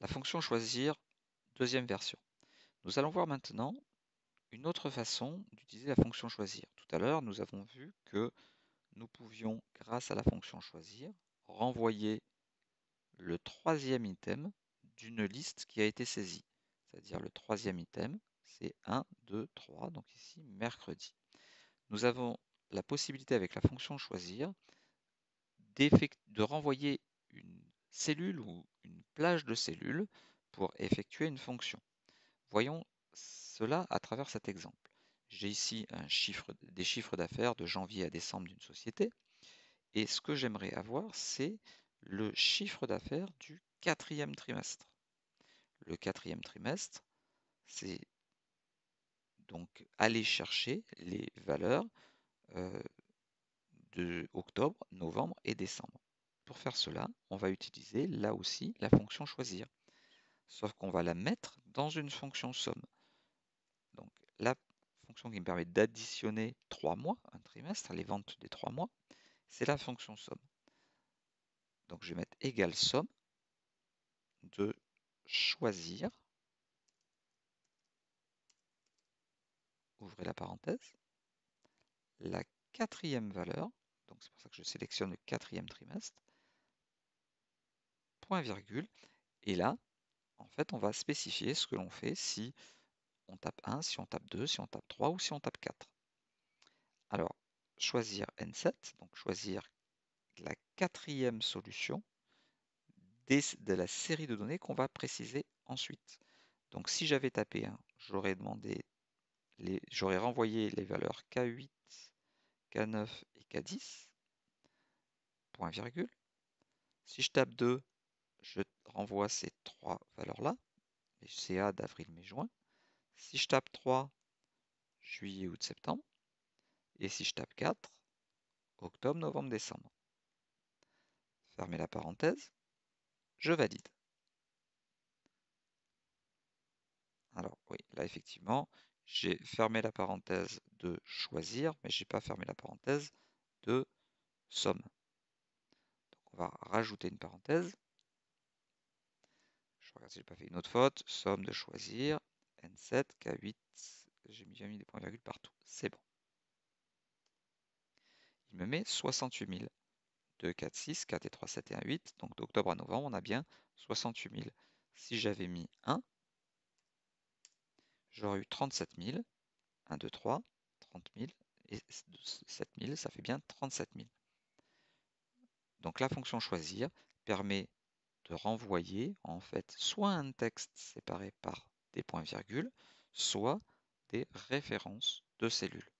la fonction choisir deuxième version. Nous allons voir maintenant une autre façon d'utiliser la fonction choisir. Tout à l'heure, nous avons vu que nous pouvions, grâce à la fonction choisir, renvoyer le troisième item d'une liste qui a été saisie. C'est-à-dire le troisième item, c'est 1, 2, 3, donc ici mercredi. Nous avons la possibilité avec la fonction choisir de renvoyer une cellule ou de cellules pour effectuer une fonction. Voyons cela à travers cet exemple. J'ai ici un chiffre, des chiffres d'affaires de janvier à décembre d'une société. Et ce que j'aimerais avoir, c'est le chiffre d'affaires du quatrième trimestre. Le quatrième trimestre, c'est donc aller chercher les valeurs euh, de octobre, novembre et décembre pour faire cela, on va utiliser là aussi la fonction choisir. Sauf qu'on va la mettre dans une fonction somme. Donc la fonction qui me permet d'additionner trois mois, un trimestre, les ventes des trois mois, c'est la fonction somme. Donc je vais mettre égale somme de choisir, ouvrez la parenthèse, la quatrième valeur, donc c'est pour ça que je sélectionne le quatrième trimestre, virgule Et là, en fait, on va spécifier ce que l'on fait si on tape 1, si on tape 2, si on tape 3 ou si on tape 4. Alors, choisir N7, donc choisir la quatrième solution de la série de données qu'on va préciser ensuite. Donc si j'avais tapé 1, j'aurais demandé j'aurais renvoyé les valeurs K8, K9 et K10, point virgule. Si je tape 2, je renvoie ces trois valeurs-là, les CA d'avril, mai, juin. Si je tape 3, juillet, août, septembre, et si je tape 4, octobre, novembre, décembre. Fermez la parenthèse, je valide. Alors oui, là effectivement, j'ai fermé la parenthèse de choisir, mais je n'ai pas fermé la parenthèse de somme. Donc on va rajouter une parenthèse je regarde si j'ai pas fait une autre faute. Somme de choisir. N7, K8. J'ai bien mis des points virgule partout. C'est bon. Il me met 68 000. 2, 4, 6, 4 et 3, 7 et 1, 8. Donc d'octobre à novembre, on a bien 68 000. Si j'avais mis 1, j'aurais eu 37 000. 1, 2, 3, 30 000 et 7 000, ça fait bien 37 000. Donc la fonction choisir permet de renvoyer en fait soit un texte séparé par des points-virgules, soit des références de cellules.